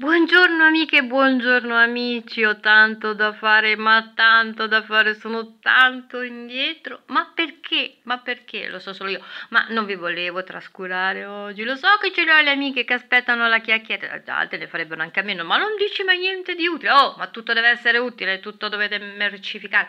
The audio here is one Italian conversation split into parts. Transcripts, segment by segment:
Buongiorno amiche, buongiorno amici, ho tanto da fare, ma tanto da fare, sono tanto indietro, ma perché? Ma perché? Lo so solo io, ma non vi volevo trascurare oggi, lo so che ce le ho le amiche che aspettano la chiacchiera, altre ne farebbero anche a meno, ma non dici mai niente di utile, oh, ma tutto deve essere utile, tutto dovete mercificare.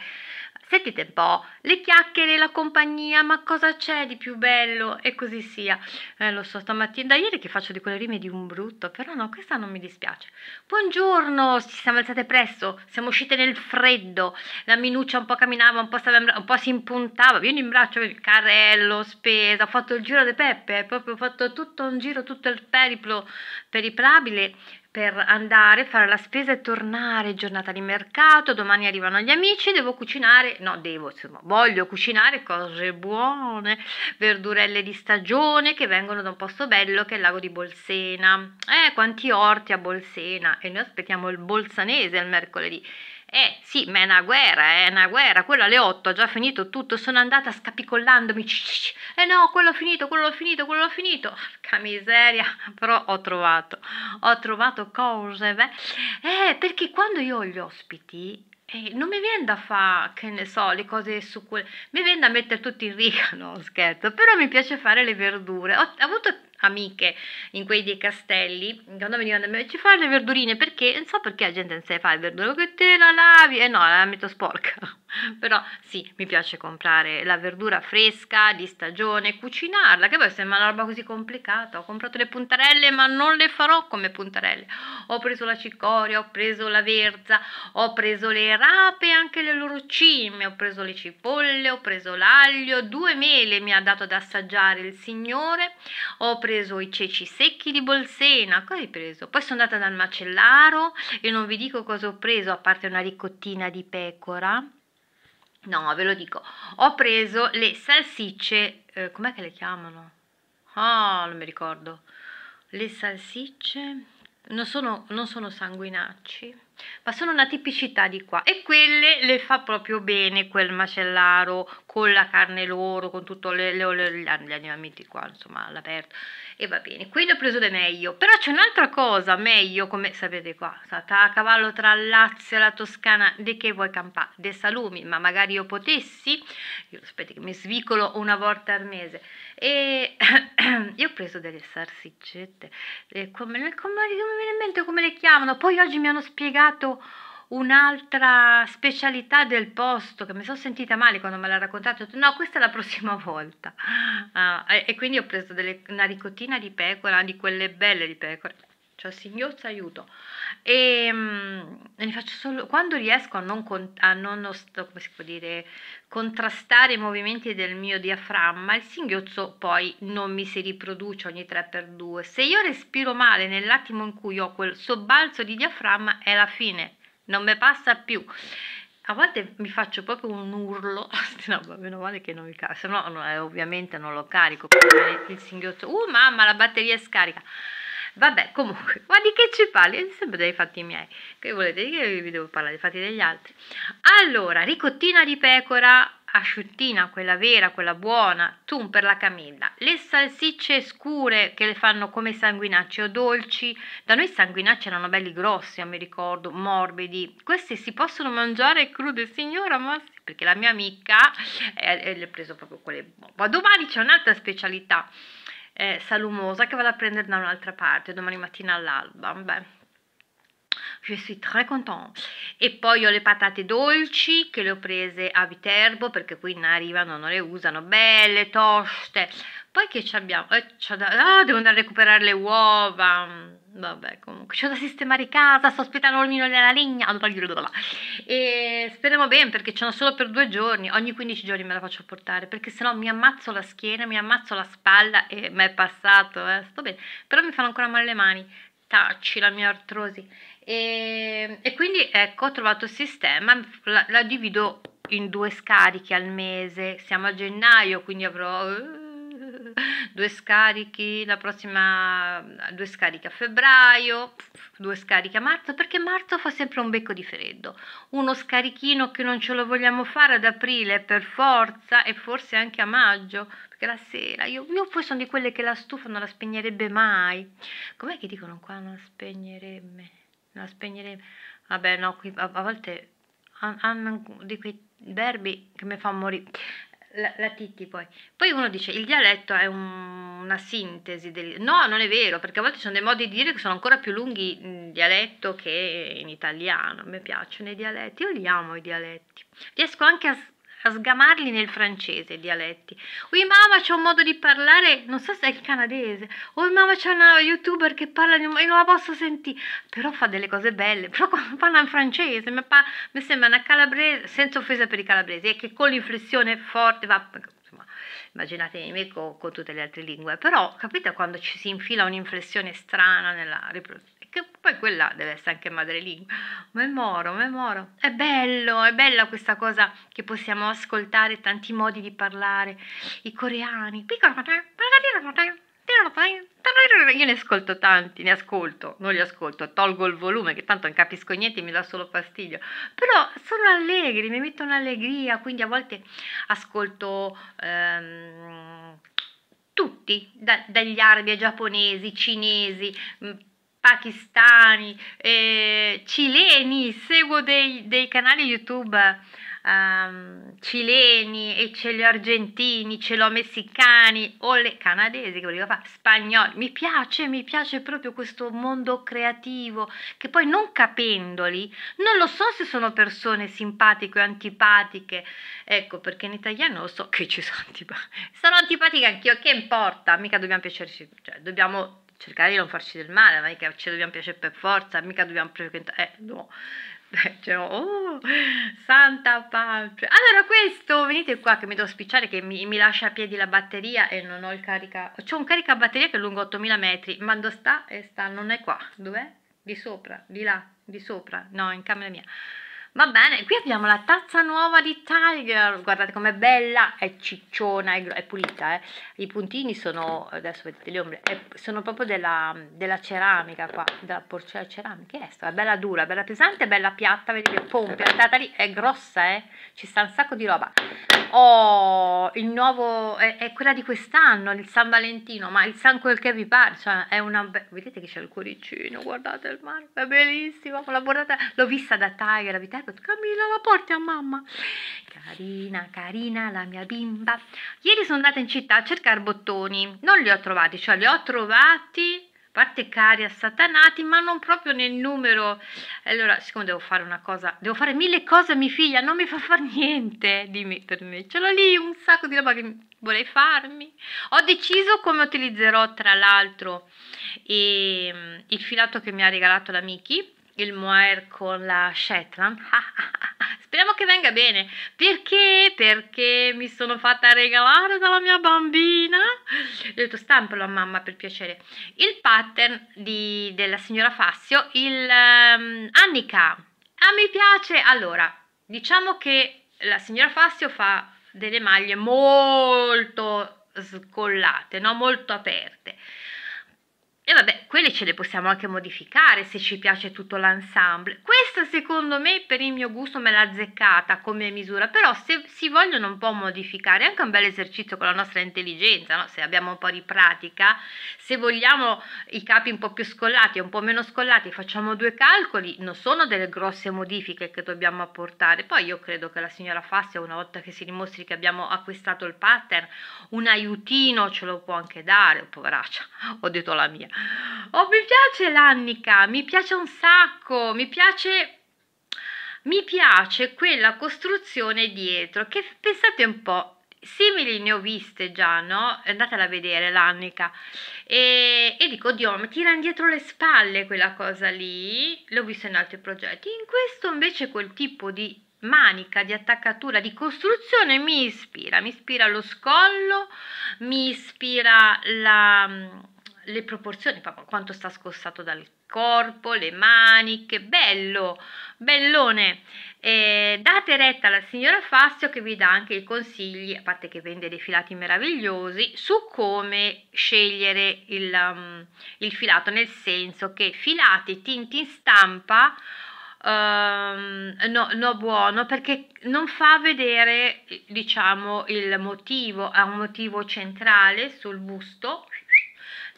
Sentite un po', le chiacchiere, la compagnia, ma cosa c'è di più bello? E così sia. Eh, lo so, stamattina, da ieri che faccio di quelle rime di un brutto, però no, questa non mi dispiace. Buongiorno, ci siamo alzate presto, siamo uscite nel freddo, la minuccia un po' camminava, un po', stava, un po si impuntava, vieni in braccio, il carrello, spesa, ho fatto il giro di Peppe, proprio ho fatto tutto un giro, tutto il periplo periprabile per andare, fare la spesa e tornare, giornata di mercato, domani arrivano gli amici, devo cucinare, no devo, insomma, voglio cucinare cose buone, verdurelle di stagione che vengono da un posto bello che è il lago di Bolsena. Eh, quanti orti a Bolsena e noi aspettiamo il bolsanese al mercoledì. Eh sì, ma è una guerra, eh, è una guerra. Quello alle 8 ha già finito tutto, sono andata scapicollandomi. Eh no, quello ho finito, quello ho finito, quello ho finito. Porca miseria, però ho trovato, ho trovato cose. Beh. Eh, perché quando io ho gli ospiti, eh, non mi viene da fare, che ne so, le cose su quelle. Mi viene da mettere tutto in riga, no scherzo, però mi piace fare le verdure. Ho avuto amiche in quei dei castelli quando venivano a me ci fai le verdurine perché non so perché la gente non se fa le verdure che te la lavi e eh no la metto sporca però sì mi piace comprare la verdura fresca di stagione cucinarla che poi sembra una roba così complicata ho comprato le puntarelle ma non le farò come puntarelle ho preso la cicoria ho preso la verza ho preso le rape anche le loro cime ho preso le cipolle ho preso l'aglio due mele mi ha dato ad assaggiare il signore ho preso preso i ceci secchi di Bolsena, cosa hai preso? Poi sono andata dal macellaro e non vi dico cosa ho preso, a parte una ricottina di pecora. No, ve lo dico, ho preso le salsicce, eh, com'è che le chiamano? Ah, oh, non mi ricordo. Le salsicce non sono, non sono sanguinacci, ma sono una tipicità di qua e quelle le fa proprio bene quel macellaro con la carne loro, con tutti gli animamenti qua, insomma, all'aperto. E va bene, quindi ho preso del meglio. Però c'è un'altra cosa, meglio, come sapete qua, stata a cavallo tra Lazio e la Toscana, di che vuoi campare? Dei salumi, ma magari io potessi, io aspetta che mi svicolo una volta al mese. E io ho preso delle salsiccette, come, come, come, come le chiamano? Poi oggi mi hanno spiegato un'altra specialità del posto che mi sono sentita male quando me l'ha raccontato, ho detto, no, questa è la prossima volta. Uh, e, e, quindi ho preso delle, una ricottina di pecora, di quelle belle di pecora, cioè singhiozza aiuto. Ehm, e, um, ne faccio solo quando riesco a non, con, a non come si può dire, contrastare i movimenti del mio diaframma, il singhiozzo poi non mi si riproduce ogni 3x2. Se io respiro male nell'attimo in cui ho quel sobbalzo di diaframma, è la fine non mi passa più. A volte mi faccio proprio un urlo, no, meno male che non mi carico, se no eh, ovviamente non lo carico, il singhiozzo, uh mamma la batteria è scarica. Vabbè, comunque, ma di che ci parli? È sempre dei fatti miei. Che volete? Di che vi devo parlare? Dei fatti degli altri. Allora, ricottina di pecora asciuttina, quella vera, quella buona, tun per la camilla, le salsicce scure che le fanno come sanguinacce o dolci, da noi sanguinacci erano belli grossi, mi ricordo, morbidi, queste si possono mangiare crude, signora, ma perché la mia amica eh, eh, le ha preso proprio quelle, ma boh, domani c'è un'altra specialità eh, salumosa che vado a prendere da un'altra parte, domani mattina all'alba, beh. Je cioè, suis très content. E poi ho le patate dolci che le ho prese a Viterbo perché qui in arrivano, non le usano, belle, toste. Poi che ci abbiamo? Eh, da... ah, devo andare a recuperare le uova. Mm, vabbè, comunque, c'ho da sistemare casa, sto aspettando il l'olmino della legna. E speriamo bene perché ce n'ho solo per due giorni. Ogni 15 giorni me la faccio portare perché sennò mi ammazzo la schiena, mi ammazzo la spalla e mi è passato. Eh. Sto bene, però mi fanno ancora male le mani. Tacci la mia artrosi. E, e quindi ecco ho trovato il sistema, la, la, divido in due scarichi al mese, siamo a gennaio quindi avrò due scarichi la prossima, due scarichi a febbraio, due scarichi a marzo perché marzo fa sempre un becco di freddo, uno scarichino che non ce lo vogliamo fare ad aprile per forza e forse anche a maggio perché la sera io, io poi sono di quelle che la stufa non la spegnerebbe mai, com'è che dicono qua non la spegnerebbe? la spegneremo. Vabbè, no, qui a, a volte hanno di quei verbi che mi fa morire. La, la Titti poi. Poi uno dice il dialetto è un, una sintesi del... No, non è vero, perché a volte ci sono dei modi di dire che sono ancora più lunghi in dialetto che in italiano. Mi piacciono i dialetti, io li amo i dialetti. Riesco anche a a sgamarli nel francese i dialetti. Ui mamma c'è un modo di parlare, non so se è il canadese. Ui mamma c'è una youtuber che parla di un... io non la posso sentire. Però fa delle cose belle, però quando parla in francese mi, pa... mi sembra una calabrese, senza offesa per i calabresi, è che con l'inflessione forte va... Insomma, immaginate me con, con tutte le altre lingue. Però capite quando ci si infila un'inflessione strana nella riproduzione che poi quella deve essere anche madrelingua, memoro, memoro, è bello, è bella questa cosa che possiamo ascoltare tanti modi di parlare, i coreani, io ne ascolto tanti, ne ascolto, non li ascolto, tolgo il volume che tanto non capisco niente, mi dà solo fastidio, però sono allegri, mi metto un'allegria, quindi a volte ascolto ehm, tutti, da, dagli arabi ai giapponesi, cinesi, mm, pakistani, eh, cileni, seguo dei, dei canali YouTube um, cileni e ce li ho argentini, ce li ho messicani o le canadesi che volevo fare, spagnoli. Mi piace, mi piace proprio questo mondo creativo che poi non capendoli, non lo so se sono persone simpatiche o antipatiche. Ecco, perché in italiano lo so che ci sono antipatiche. Sono antipatica anch'io, che importa? Mica dobbiamo piacerci, cioè dobbiamo cercare di non farci del male, ma mica ci dobbiamo piacere per forza, mica dobbiamo frequentare, eh no, eh, cioè, oh, santa pace. Allora questo, venite qua che mi devo spicciare che mi, mi, lascia a piedi la batteria e non ho il carica, c'ho un carica batteria che è lungo 8000 metri, ma dove sta? E eh, sta, non è qua, dov'è? Di sopra, di là, di sopra, no, in camera mia. Va bene, qui abbiamo la tazza nuova di Tiger, guardate com'è bella, è cicciona, è, è pulita, eh. i puntini sono, adesso vedete le ombre, è, sono proprio della, della, ceramica qua, della porcella ceramica, è, sta, è bella dura, bella pesante, bella piatta, vedete, pompe, piantata lì, è grossa, eh. ci sta un sacco di roba oh, il nuovo è, è quella di quest'anno, il San Valentino, ma il San quel che vi pare, cioè è una be- vedete che c'è il cuoricino, guardate il mare, è bellissimo, l'ho vista da Tiger, la Viterbo, Camilla la porti a mamma. Carina, carina la mia bimba. Ieri sono andata in città a cercare bottoni, non li ho trovati, cioè li ho trovati parte cari assatanati, ma non proprio nel numero. Allora, siccome devo fare una cosa, devo fare mille cose a mia figlia, non mi fa fare niente di metterne. Ce l'ho lì un sacco di roba che vorrei farmi. Ho deciso come utilizzerò, tra l'altro, ehm, il filato che mi ha regalato la Miki, il mohair con la Shetland. Speriamo che venga bene. Perché? Perché mi sono fatta regalare dalla mia bambina. ho detto stampalo a mamma per piacere. Il pattern di, della signora Fassio, il um, Annika. Ah, mi piace. Allora, diciamo che la signora Fassio fa delle maglie molto scollate, no? molto aperte e vabbè, quelle ce le possiamo anche modificare se ci piace tutto l'ensemble. Questa secondo me per il mio gusto me l'ha azzeccata come misura, però se si vogliono un po' modificare, è anche un bel esercizio con la nostra intelligenza, no? se abbiamo un po' di pratica, se vogliamo i capi un po' più scollati e un po' meno scollati, facciamo due calcoli, non sono delle grosse modifiche che dobbiamo apportare. Poi io credo che la signora Fassia, una volta che si dimostri che abbiamo acquistato il pattern, un aiutino ce lo può anche dare, poveraccia, ho detto la mia. Oh, mi piace l'Annica, mi piace un sacco, mi piace mi piace quella costruzione dietro che pensate un po' simili ne ho viste già no andatela a vedere l'annica e, e dico dio ma tira indietro le spalle quella cosa lì l'ho vista in altri progetti in questo invece quel tipo di manica di attaccatura di costruzione mi ispira mi ispira lo scollo mi ispira la le proporzioni, quanto sta scostato dal corpo, le maniche, bello, bellone. E date retta alla signora Fazio che vi dà anche i consigli, a parte che vende dei filati meravigliosi, su come scegliere il, um, il filato, nel senso che filati tinti in stampa Um, no, no, buono perché non fa vedere diciamo il motivo ha un motivo centrale sul busto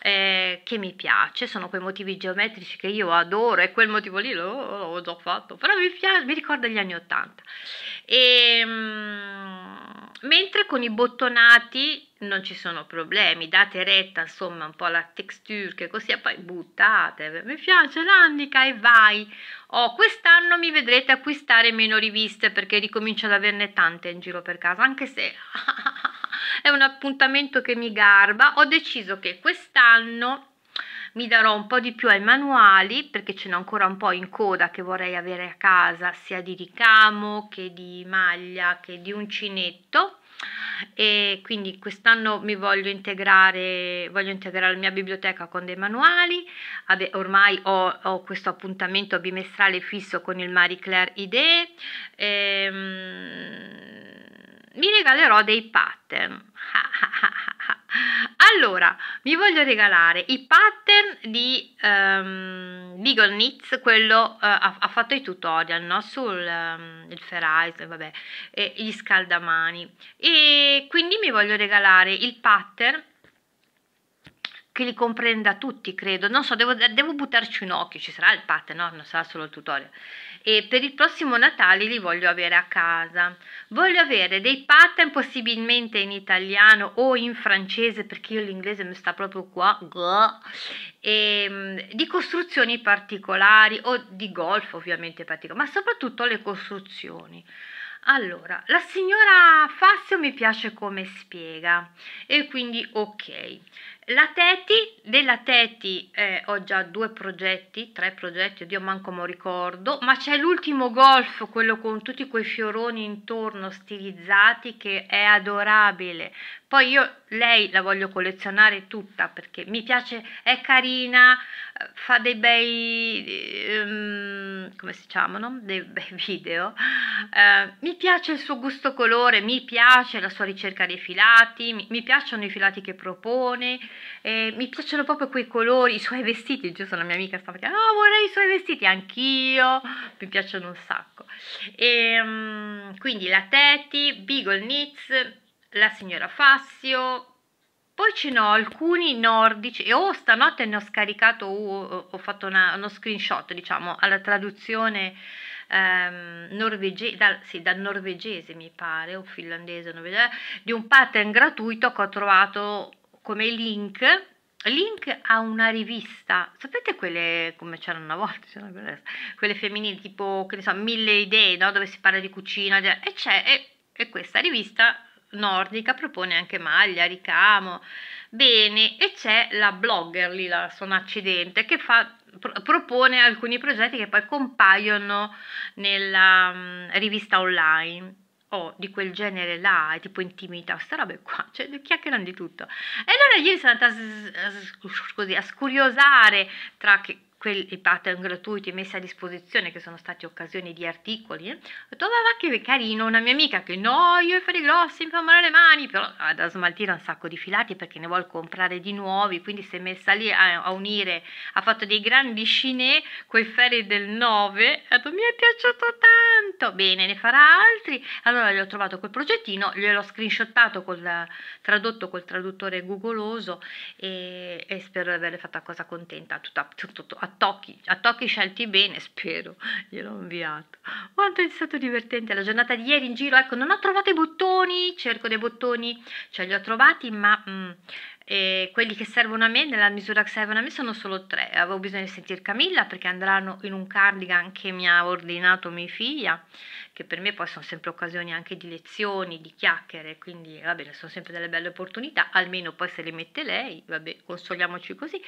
eh, che mi piace, sono quei motivi geometrici che io adoro e quel motivo lì l'ho, l'ho già fatto, però mi, piace, mi ricorda gli anni 80. E, ehm, mentre con i bottonati non ci sono problemi, date retta insomma un po' alla texture che così, e poi buttate, mi piace l'annica e vai. Oh, quest'anno mi vedrete acquistare meno riviste perché ricomincio ad averne tante in giro per casa, anche se è un appuntamento che mi garba ho deciso che quest'anno mi darò un po' di più ai manuali perché ce n'ho ancora un po' in coda che vorrei avere a casa sia di ricamo che di maglia che di uncinetto e quindi quest'anno mi voglio integrare voglio integrare la mia biblioteca con dei manuali Vabbè, ormai ho, ho, questo appuntamento bimestrale fisso con il Marie Claire Idee ehm, vi regalerò dei pattern. allora, vi voglio regalare i pattern di um, Beagle Knits, quello uh, ha, ha, fatto i tutorial no? sul um, il e gli scaldamani. E quindi mi voglio regalare il pattern che li comprenda tutti, credo. Non so, devo, devo buttarci un occhio, ci sarà il pattern, no? Non sarà solo il tutorial e per il prossimo Natale li voglio avere a casa. Voglio avere dei pattern possibilmente in italiano o in francese perché io l'inglese mi sta proprio qua, e, ehm, di costruzioni particolari o di golf ovviamente particolari, ma soprattutto le costruzioni. Allora, la signora Fassio mi piace come spiega e quindi ok. La Teti, della Teti eh, ho già due progetti, tre progetti, oddio manco mi ricordo, ma c'è l'ultimo golf, quello con tutti quei fioroni intorno stilizzati che è adorabile, poi io lei la voglio collezionare tutta perché mi piace, è carina, eh, fa dei bei, um, come si chiamano, dei bei video. Uh, mi piace il suo gusto colore, mi piace la sua ricerca dei filati, mi, mi piacciono i filati che propone, eh, mi piacciono proprio quei colori, i suoi vestiti, giusto la mia amica stava dicendo, oh vorrei i suoi vestiti, anch'io, mi piacciono un sacco. E, um, quindi la Teti, Beagle Knits, la signora Fassio, poi ce n'ho alcuni nordici e oh stanotte ne ho scaricato uh, ho fatto una, uno screenshot diciamo alla traduzione ehm, norvegese dal, sì, dal, norvegese mi pare o finlandese norvegese, eh, di un pattern gratuito che ho trovato come link link a una rivista sapete quelle come c'erano una volta quelle femminili tipo che ne so mille idee no? dove si parla di cucina e c'è e, e questa rivista nordica propone anche maglia, ricamo, bene, e c'è la blogger lì, la sono accidente, che fa, pro, propone alcuni progetti che poi compaiono nella um, rivista online. Oh, di quel genere là, tipo intimità, sta roba qua, cioè chiacchierano di tutto. E allora io sono andata a, a, a, a scuriosare tra che quelli pattern gratuiti messi a disposizione, che sono stati occasioni di articoli, eh, trovava oh, che carino una mia amica che no, io i ferri grossi mi fa male le mani, però ha da smaltire un sacco di filati perché ne vuole comprare di nuovi, quindi si è messa lì a, a unire, ha fatto dei grandi scinè coi ferri del 9, ha detto mi è piaciuto tanto, bene, ne farà altri, allora gli ho trovato quel progettino, gliel'ho screenshottato, col, tradotto col traduttore googoloso e, e spero di averle fatto a cosa contenta, tutto, tutto, tutto, a a Tocchi, a Tocchi scelti bene, spero, gliel'ho inviato. Quanto è stato divertente la giornata di ieri in giro, ecco, non ho trovato i bottoni, cerco dei bottoni, cioè li ho trovati, ma mh, mm, eh, quelli che servono a me, nella misura che servono a me, sono solo tre. Avevo bisogno di sentire Camilla perché andranno in un cardigan che mi ha ordinato mia figlia che per me poi sono sempre occasioni anche di lezioni, di chiacchiere, quindi va bene, sono sempre delle belle opportunità, almeno poi se le mette lei, vabbè, consoliamoci così.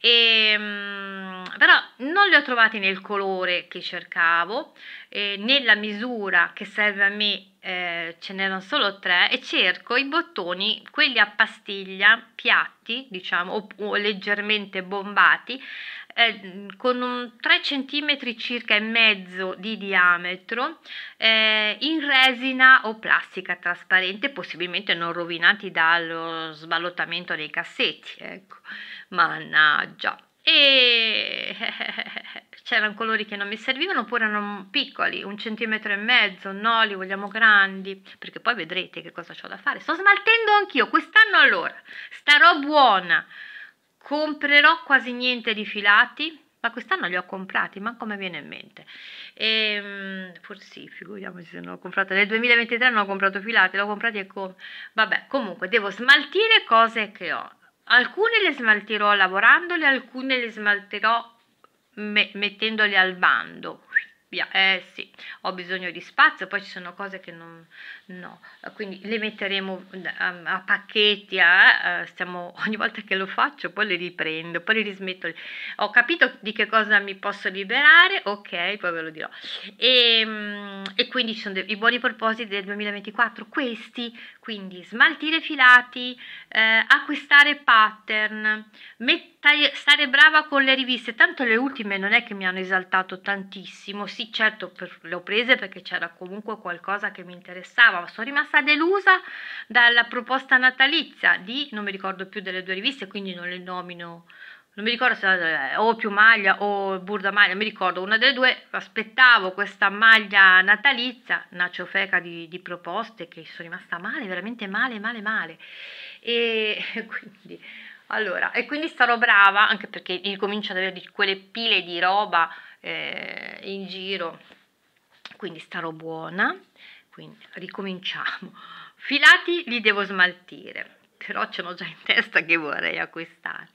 E, ehm, però non le ho trovate nel colore che cercavo, eh, nella misura che serve a me eh, ce n'erano solo tre e cerco i bottoni, quelli a pastiglia, piatti, diciamo, o, o leggermente bombati, eh, con 3 cm circa e mezzo di diametro eh, in resina o plastica trasparente, possibilmente non rovinati dallo sballottamento dei cassetti, ecco, mannaggia. E c'erano colori che non mi servivano oppure erano piccoli, un centimetro e mezzo, no, li vogliamo grandi, perché poi vedrete che cosa ho da fare. Sto smaltendo anch'io quest'anno allora, starò buona comprerò quasi niente di filati ma quest'anno li ho comprati, ma come viene in mente? E, ehm, forse sì, figuriamoci se non ho comprato. Nel 2023 non ho comprato filati, l'ho comprato e con... Vabbè, comunque devo smaltire cose che ho. Alcune le smaltirò lavorandole, alcune le smaltirò me- mettendole al bando via. Eh sì, ho bisogno di spazio, poi ci sono cose che non... no. Quindi le metteremo um, a, pacchetti, a, eh, eh, stiamo, ogni volta che lo faccio poi le riprendo, poi le rismetto. Ho capito di che cosa mi posso liberare, ok, poi ve lo dirò. E, ehm, e quindi ci sono dei, i buoni propositi del 2024, questi, quindi smaltire filati, eh, acquistare pattern, stare brava con le riviste, tanto le ultime non è che mi hanno esaltato tantissimo, sì certo le ho prese perché c'era comunque qualcosa che mi interessava, ma sono rimasta delusa dalla proposta natalizia di, non mi ricordo più delle due riviste, quindi non le nomino non mi ricordo se era, eh, o più maglia o burda maglia, mi ricordo una delle due, aspettavo questa maglia natalizia, una ciofeca di, di proposte che sono rimasta male, veramente male, male, male. E quindi, allora, e quindi sarò brava, anche perché incomincio ad avere quelle pile di roba eh, in giro, quindi starò buona, quindi ricominciamo. Filati li devo smaltire, però ce l'ho già in testa che vorrei acquistare.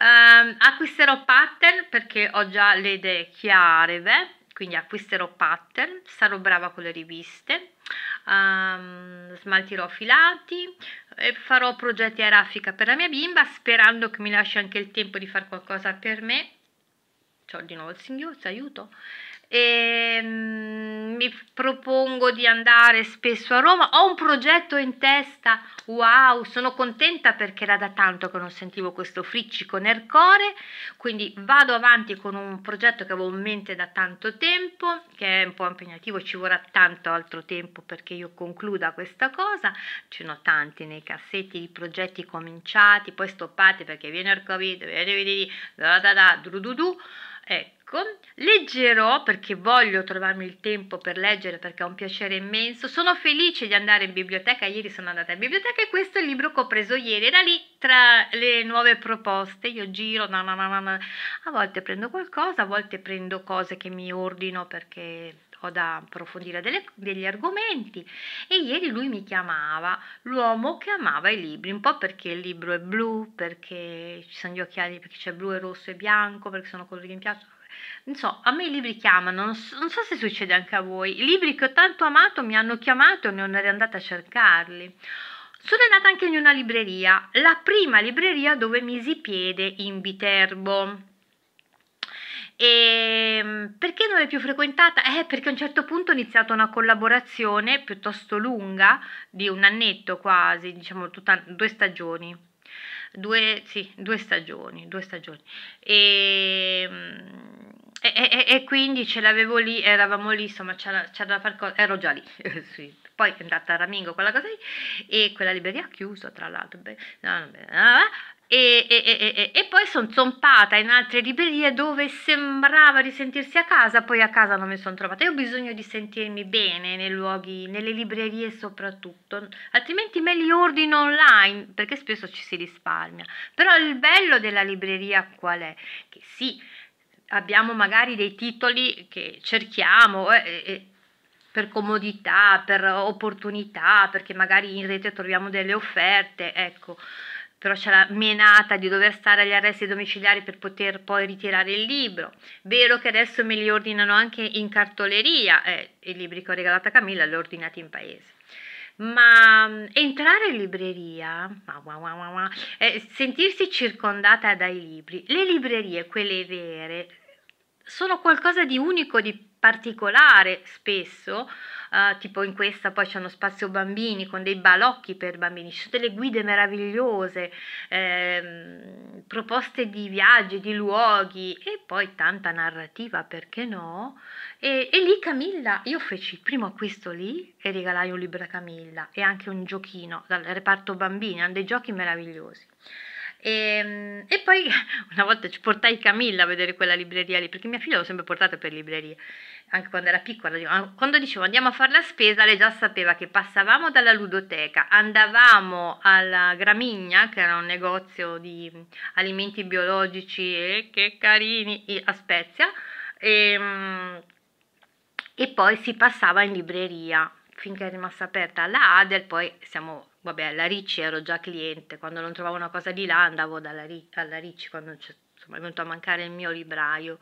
Um, acquisterò pattern perché ho già le idee chiare, quindi acquisterò pattern, sarò brava con le riviste, um, smaltirò filati e farò progetti a raffica per la mia bimba sperando che mi lasci anche il tempo di fare qualcosa per me. Ho di nuovo il singhiozzo, aiuto e mi propongo di andare spesso a Roma, ho un progetto in testa, wow, sono contenta perché era da tanto che non sentivo questo friccico nel cuore, quindi vado avanti con un progetto che avevo in mente da tanto tempo, che è un po' impegnativo, ci vorrà tanto altro tempo perché io concluda questa cosa, ce ne ho tanti nei cassetti di progetti cominciati, poi stoppati perché viene il covid, viene, viene, da da, da, da, da, da, da, da Ecco, leggerò perché voglio trovarmi il tempo per leggere perché è un piacere immenso. Sono felice di andare in biblioteca, ieri sono andata in biblioteca e questo è il libro che ho preso ieri, era lì tra le nuove proposte, io giro, na na na a volte prendo qualcosa, a volte prendo cose che mi ordino perché ho da approfondire delle, degli argomenti e ieri lui mi chiamava l'uomo che amava i libri, un po' perché il libro è blu, perché ci sono gli occhiali, perché c'è blu e rosso e bianco, perché sono colori che mi piacciono. Non so, a me i libri chiamano, non so, non so, se succede anche a voi. I libri che ho tanto amato mi hanno chiamato e non ero andata a cercarli. Sono andata anche in una libreria, la prima libreria dove misi piede in Viterbo e ehm, perché non è più frequentata? Eh, perché a un certo punto ho iniziato una collaborazione piuttosto lunga, di un annetto quasi, diciamo tutta, due stagioni. Due, sì, due stagioni, due stagioni. Ehm, e, e, e, quindi ce l'avevo lì, eravamo lì, insomma, c'era, c'era da fare cosa, ero già lì, sì. Poi è andata a Ramingo quella cosa lì e quella libreria ha chiuso, tra l'altro. Beh, no, beh, no, ah, e, e, e, e poi sono zompata in altre librerie dove sembrava di sentirsi a casa, poi a casa non mi sono trovata. Io ho bisogno di sentirmi bene nei luoghi, nelle librerie soprattutto, altrimenti me li ordino online perché spesso ci si risparmia. Però il bello della libreria qual è? Che sì, abbiamo magari dei titoli che cerchiamo eh, eh, per comodità, per opportunità, perché magari in rete troviamo delle offerte, ecco però c'è la menata di dover stare agli arresti domiciliari per poter poi ritirare il libro. Vero che adesso me li ordinano anche in cartoleria, eh, i libri che ho regalato a Camilla li ho ordinati in paese. Ma mm, entrare in libreria, ma, wah, ma, wah, eh, sentirsi circondata dai libri, le librerie, quelle vere, sono qualcosa di unico, di particolare spesso, Ah, tipo in questa poi c'è uno spazio bambini con dei balocchi per bambini, ci sono delle guide meravigliose, ehm, proposte di viaggi, di luoghi e poi tanta narrativa, perché no? E, e lì Camilla, io feci il primo acquisto lì e regalai un libro a Camilla e anche un giochino dal reparto bambini, hanno dei giochi meravigliosi. E, ehm, e, poi una volta ci portai Camilla a vedere quella libreria lì, perché mia figlia l'ho sempre portata per librerie, anche quando era piccola. Ah, quando dicevo andiamo a fare la spesa, lei già sapeva che passavamo dalla ludoteca, andavamo alla Gramigna, che era un negozio di alimenti biologici, eh, che carini, a Spezia, e, ehm, e poi si passava in libreria finché è rimasta aperta la Adel, poi siamo vabbè, alla Ricci ero già cliente, quando non trovavo una cosa di là andavo dalla, alla Ricci, quando insomma, è venuto a mancare il mio libraio.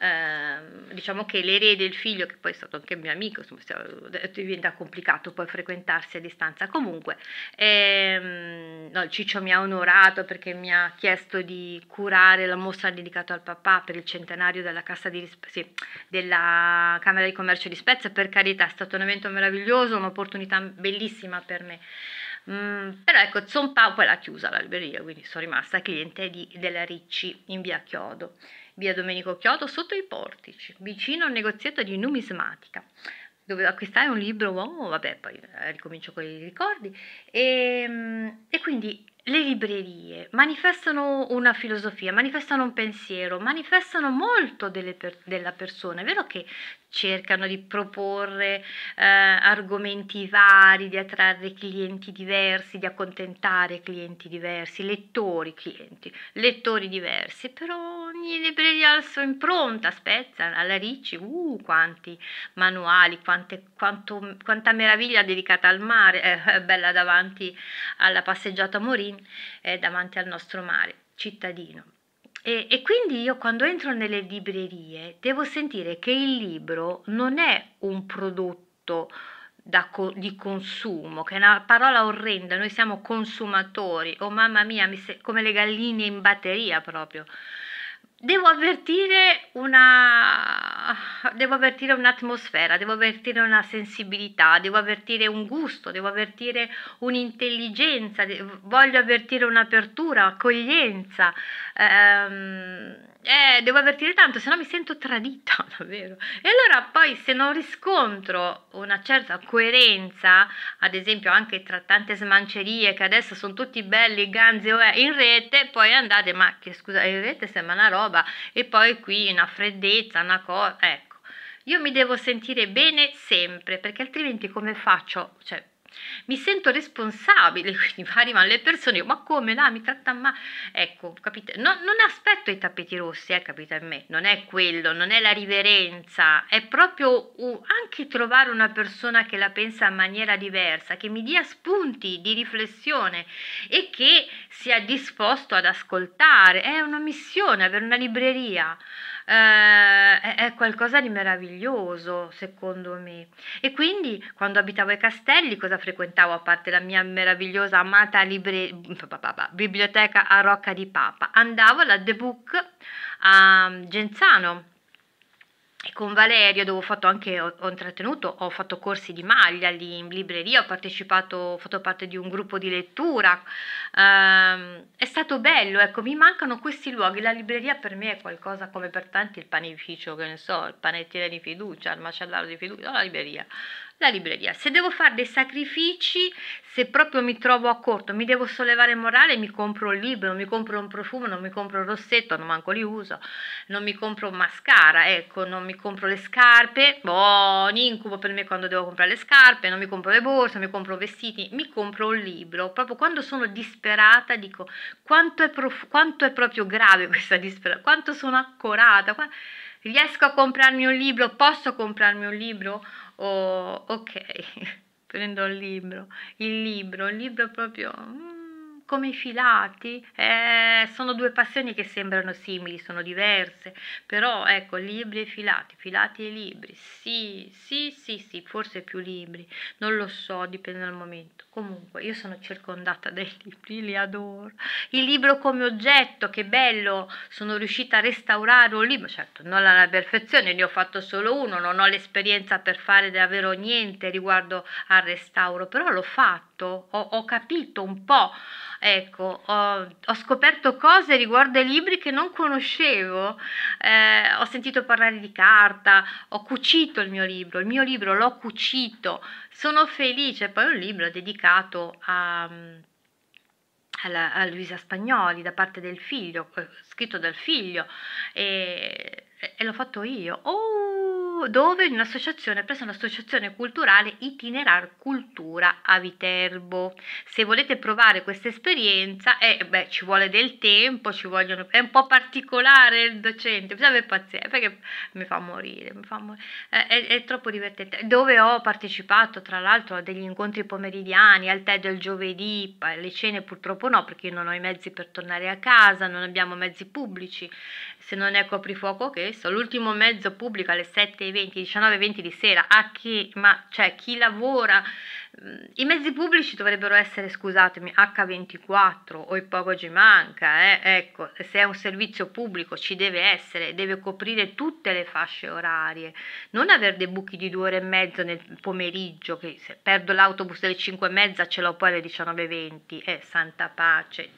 Ehm, diciamo che l'erede e il figlio, che poi è stato anche mio amico, insomma, diventa complicato poi frequentarsi a distanza. Comunque, ehm, no, il Ciccio mi ha onorato perché mi ha chiesto di curare la mostra dedicata al papà per il centenario della, di, sì, della Camera di Commercio di Spezia. Per carità, è stato un evento meraviglioso, un'opportunità bellissima per me. Mm, però ecco, Zompau poi l'ha chiusa l'alberia, quindi sono rimasta cliente di, della Ricci in via Chiodo via Domenico Chiodo, sotto i portici, vicino al negozietto di numismatica. Dove acquistare un libro, oh, vabbè, poi eh, ricomincio con i ricordi. E, ehm, e quindi le librerie manifestano una filosofia, manifestano un pensiero, manifestano molto per, della persona. È vero che cercano di proporre eh, argomenti vari, di attrarre clienti diversi, di accontentare clienti diversi, lettori, clienti, lettori diversi, però ogni libreria ha la sua impronta, spezza, alla Ricci, uh, quanti manuali, quante, quanto, quanta meraviglia dedicata al mare, eh, eh bella davanti alla passeggiata a Morin, eh, davanti al nostro mare cittadino. E, e, quindi io quando entro nelle librerie devo sentire che il libro non è un prodotto co- di consumo, che è una parola orrenda, noi siamo consumatori, oh mamma mia, mi se- come le galline in batteria proprio devo avvertire una devo avvertire un'atmosfera, devo avvertire una sensibilità, devo avvertire un gusto, devo avvertire un'intelligenza, voglio avvertire un'apertura, accoglienza. Ehm, eh, devo avvertire tanto, se no mi sento tradita, davvero. E allora poi se non riscontro una certa coerenza, ad esempio anche tra tante smancerie che adesso sono tutti belli, ganzi o in rete, poi andate, ma che scusa, in rete sembra una roba, e poi qui una freddezza, una cosa, ecco. Io mi devo sentire bene sempre, perché altrimenti come faccio? Cioè, mi sento responsabile, quindi arrivano le persone, ma come là mi tratta male? Ecco, capite? No, non aspetto i tappeti rossi, eh, capite a me, non è quello, non è la riverenza, è proprio uh, anche trovare una persona che la pensa in maniera diversa, che mi dia spunti di riflessione e che sia disposto ad ascoltare, è una missione avere una libreria eh, è, qualcosa di meraviglioso, secondo me. E quindi quando abitavo ai castelli, cosa frequentavo a parte la mia meravigliosa amata libre... biblioteca a Rocca di Papa? Andavo alla The Book a Genzano e con Valerio dove ho fatto anche ho, ho, intrattenuto, ho fatto corsi di maglia lì in libreria, ho partecipato, ho fatto parte di un gruppo di lettura. Ehm, è stato bello, ecco, mi mancano questi luoghi. La libreria per me è qualcosa come per tanti il panificio, che ne so, il panettiere di fiducia, il macellardo di fiducia, la libreria la libreria. Se devo fare dei sacrifici, se proprio mi trovo a corto, mi devo sollevare il morale, mi compro un libro, mi compro un profumo, non mi compro un rossetto, non manco li uso, non mi compro mascara, ecco, non mi compro le scarpe, oh, incubo per me quando devo comprare le scarpe, non mi compro le borse, non mi compro vestiti, mi compro un libro. Proprio quando sono disperata dico quanto è, prof- quanto è proprio grave questa disperazione, quanto sono accorata, riesco a comprarmi un libro, posso comprarmi un libro? o oh, ok, prendo il libro, il libro, il libro proprio... Mm, come i filati, eh, sono due passioni che sembrano simili, sono diverse, però ecco, libri e filati, filati e libri, sì, sì, sì, sì, forse più libri, non lo so, dipende dal momento. Comunque, io sono circondata dai libri, li adoro. Il libro come oggetto, che bello, sono riuscita a restaurare un libro, certo, non alla perfezione, ne ho fatto solo uno, non ho l'esperienza per fare davvero niente riguardo al restauro, però l'ho fatto letto, ho, ho capito un po', ecco, ho, ho, scoperto cose riguardo ai libri che non conoscevo, eh, ho sentito parlare di carta, ho cucito il mio libro, il mio libro l'ho cucito, sono felice, poi un libro dedicato a a Luisa Spagnoli da parte del figlio, eh, scritto dal figlio, e, e l'ho fatto io. Oh, dove in un'associazione, presso un'associazione culturale Itinerar Cultura a Viterbo. Se volete provare questa esperienza, eh, beh, ci vuole del tempo, ci vogliono, è un po' particolare il docente, bisogna avere pazienza eh, perché mi fa morire, mi fa morire. Eh, è, è, troppo divertente. Dove ho partecipato tra l'altro a degli incontri pomeridiani, al tè del giovedì, le cene purtroppo no perché io non ho i mezzi per tornare a casa, non abbiamo mezzi pubblici se non è coprifuoco questo, l'ultimo mezzo pubblico alle 7.20, 19.20 di sera, a chi, ma, cioè, chi lavora, mm, i mezzi pubblici dovrebbero essere, scusatemi, H24 o il poco ci manca, eh? ecco, se è un servizio pubblico ci deve essere, deve coprire tutte le fasce orarie, non avere dei buchi di due ore e mezzo nel pomeriggio, che se perdo l'autobus delle 5 e mezza ce l'ho poi alle 19.20, eh, santa pace,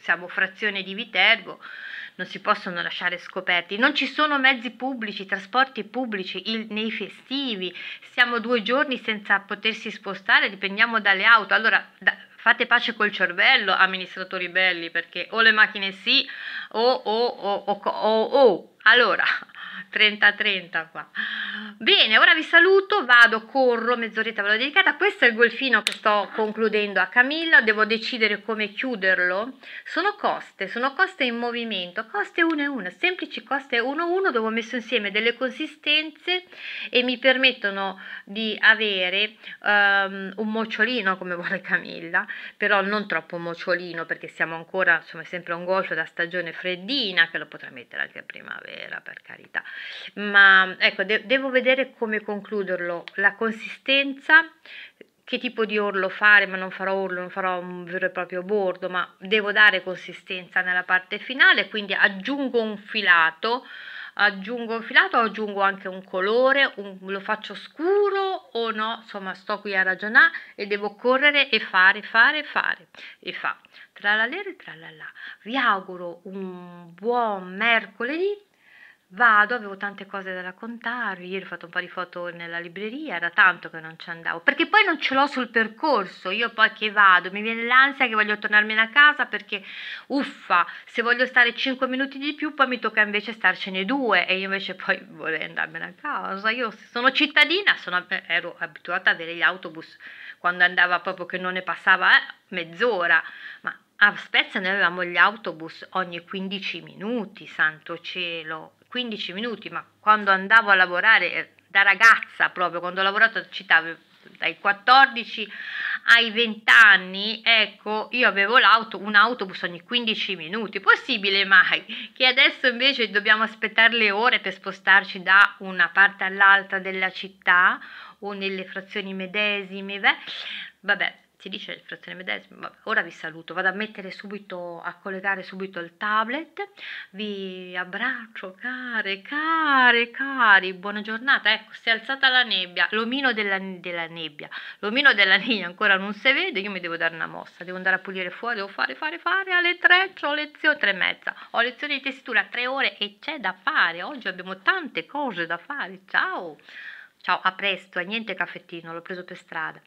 siamo frazione di Viterbo, non si possono lasciare scoperti, non ci sono mezzi pubblici, trasporti pubblici il, nei festivi, siamo due giorni senza potersi spostare, dipendiamo dalle auto, allora da, fate pace col cervello amministratori belli perché o le macchine sì o o o o, o, o. allora 30-30 qua. Bene, ora vi saluto, vado, corro, mezz'oretta ve l'ho dedicata. Questo è il golfino che sto concludendo a Camilla, devo decidere come chiuderlo. Sono coste, sono coste in movimento, coste 1 1, semplici coste 1 1 dove ho messo insieme delle consistenze e mi permettono di avere um, un mocciolino come vuole Camilla, però non troppo mocciolino perché siamo ancora, insomma, sempre un golfo da stagione freddina che lo potrà mettere anche a primavera, per carità ma ecco de- devo vedere come concluderlo la consistenza che tipo di orlo fare, ma non farò orlo, non farò un vero e proprio bordo, ma devo dare consistenza nella parte finale, quindi aggiungo un filato, aggiungo un filato, aggiungo anche un colore, un, lo faccio scuro o no, insomma sto qui a ragionare e devo correre e fare, fare, fare e fa. Tra la lera e tra la là. Vi auguro un buon mercoledì Vado, avevo tante cose da raccontarvi, ieri ho fatto un po' di foto nella libreria, era tanto che non ci andavo, perché poi non ce l'ho sul percorso, io poi che vado, mi viene l'ansia che voglio tornarmene a casa perché uffa, se voglio stare 5 minuti di più poi mi tocca invece starcene due e io invece poi vorrei andarmene a casa, io sono cittadina, sono, ero abituata ad avere gli autobus quando andava proprio che non ne passava eh, mezz'ora, ma a Spezia noi avevamo gli autobus ogni 15 minuti, santo cielo, 15 minuti, ma quando andavo a lavorare eh, da ragazza proprio, quando ho lavorato città dai 14 ai 20 anni, ecco, io avevo l'auto, un autobus ogni 15 minuti, possibile mai? Che adesso invece dobbiamo aspettare le ore per spostarci da una parte all'altra della città o nelle frazioni medesime, beh, vabbè, ti dice il fratello medesimo, vabbè, ora vi saluto, vado a mettere subito, a collegare subito il tablet, vi abbraccio care, care, cari, buona giornata, ecco, si è alzata la nebbia, l'omino della, della nebbia, l'omino della nebbia ancora non si vede, io mi devo dare una mossa, devo andare a pulire fuori, devo fare, fare, fare, alle tre ho lezione, tre e mezza, ho lezione di tessitura, tre ore e c'è da fare, oggi abbiamo tante cose da fare, ciao! Ciao, a presto, a niente caffettino, l'ho preso per strada.